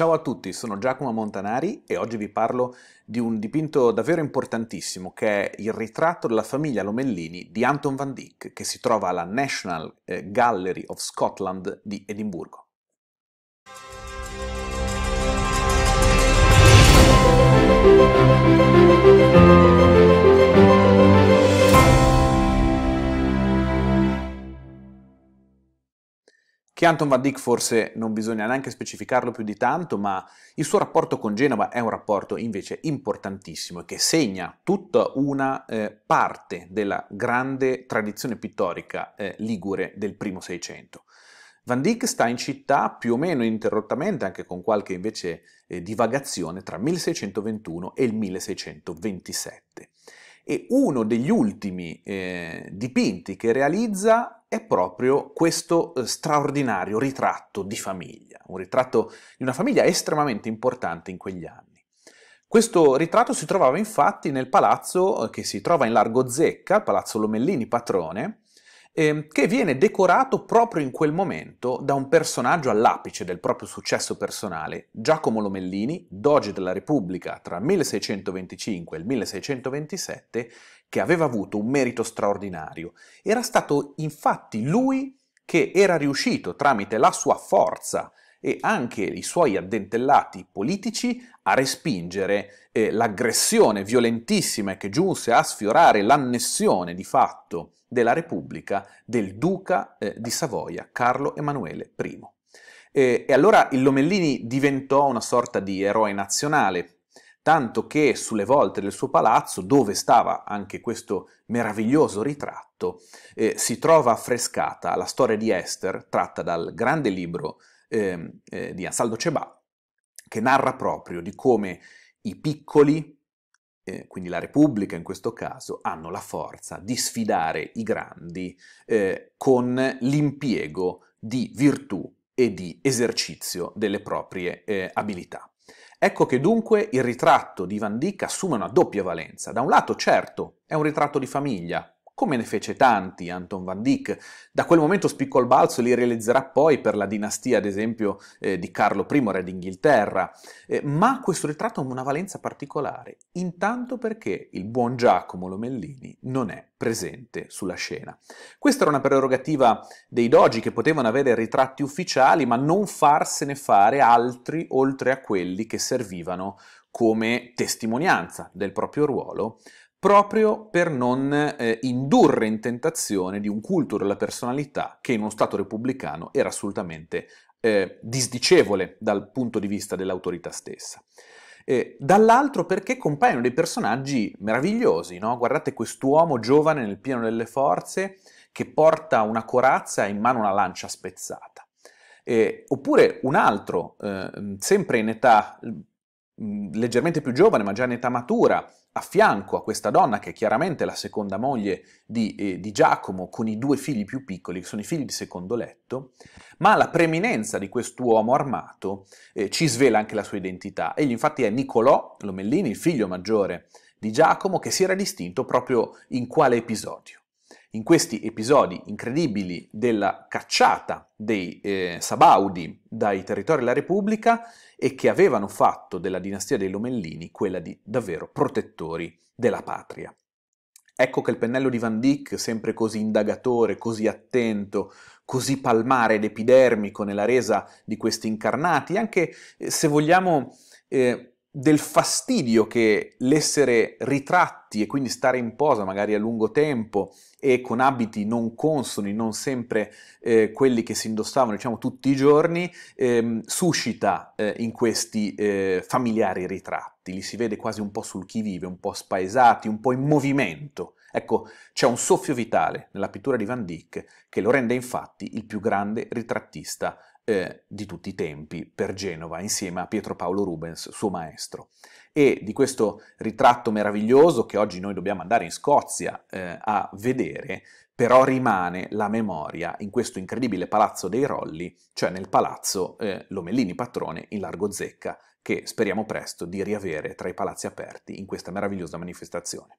Ciao a tutti, sono Giacomo Montanari e oggi vi parlo di un dipinto davvero importantissimo che è il ritratto della famiglia Lomellini di Anton van Dyck che si trova alla National eh, Gallery of Scotland di Edimburgo. Che Anton Van Dyck forse non bisogna neanche specificarlo più di tanto, ma il suo rapporto con Genova è un rapporto invece importantissimo e che segna tutta una eh, parte della grande tradizione pittorica eh, ligure del primo Seicento. Van Dyck sta in città più o meno interrottamente, anche con qualche invece eh, divagazione, tra il 1621 e il 1627. E uno degli ultimi eh, dipinti che realizza è proprio questo eh, straordinario ritratto di famiglia, un ritratto di una famiglia estremamente importante in quegli anni. Questo ritratto si trovava infatti nel palazzo eh, che si trova in Largo Zecca, il palazzo Lomellini Patrone, Ehm, che viene decorato proprio in quel momento da un personaggio all'apice del proprio successo personale, Giacomo Lomellini, doge della Repubblica tra il 1625 e il 1627, che aveva avuto un merito straordinario. Era stato infatti lui che era riuscito tramite la sua forza e anche i suoi addentellati politici a respingere eh, l'aggressione violentissima che giunse a sfiorare l'annessione di fatto della Repubblica del duca eh, di Savoia Carlo Emanuele I. E, eh, e allora il Lomellini diventò una sorta di eroe nazionale tanto che sulle volte del suo palazzo, dove stava anche questo meraviglioso ritratto, eh, si trova affrescata la storia di Esther, tratta dal grande libro eh, eh, di Ansaldo Cebà, che narra proprio di come i piccoli, eh, quindi la Repubblica in questo caso, hanno la forza di sfidare i grandi eh, con l'impiego di virtù e di esercizio delle proprie eh, abilità. Ecco che dunque il ritratto di Van Dyck assume una doppia valenza. Da un lato, certo, è un ritratto di famiglia, come ne fece tanti Anton van Dyck. Da quel momento spiccò il balzo e li realizzerà poi per la dinastia, ad esempio, eh, di Carlo I, re d'Inghilterra. Eh, ma questo ritratto ha una valenza particolare, intanto perché il buon Giacomo Lomellini non è presente sulla scena. Questa era una prerogativa dei dogi che potevano avere ritratti ufficiali, ma non farsene fare altri oltre a quelli che servivano come testimonianza del proprio ruolo proprio per non eh, indurre in tentazione di un culto della personalità che in uno Stato repubblicano era assolutamente eh, disdicevole dal punto di vista dell'autorità stessa. Eh, dall'altro perché compaiono dei personaggi meravigliosi, no? guardate quest'uomo giovane nel pieno delle forze che porta una corazza e in mano una lancia spezzata. oppure un altro, eh, sempre in età leggermente più giovane, ma già in età matura, a fianco a questa donna che è chiaramente la seconda moglie di, eh, di, Giacomo, con i due figli più piccoli, che sono i figli di secondo letto, ma la preminenza di quest'uomo armato eh, ci svela anche la sua identità. Egli infatti è Niccolò Lomellini, il figlio maggiore di Giacomo, che si era distinto proprio in quale episodio? In questi episodi incredibili della cacciata dei eh, Sabaudi dai territori della Repubblica e che avevano fatto della dinastia dei Lomellini quella di davvero protettori della patria. Ecco che il pennello di Van Dyck, sempre così indagatore, così attento, così palmare ed epidermico nella resa di questi incarnati, anche eh, se vogliamo eh, del fastidio che l'essere ritratti e quindi stare in posa magari a lungo tempo e con abiti non consoni, non sempre eh, quelli che si indossavano diciamo tutti i giorni, ehm, suscita eh, in questi eh, familiari ritratti, li si vede quasi un po' sul chi vive, un po' spaesati, un po' in movimento. Ecco, c'è un soffio vitale nella pittura di Van Dyck che lo rende infatti il più grande ritrattista eh, di tutti i tempi per Genova, insieme a Pietro Paolo Rubens, suo maestro. E di questo ritratto meraviglioso che oggi noi dobbiamo andare in Scozia eh, a vedere, però rimane la memoria in questo incredibile palazzo dei Rolli, cioè nel palazzo eh, Lomellini Patrone in Largo Zecca, che speriamo presto di riavere tra i palazzi aperti in questa meravigliosa manifestazione.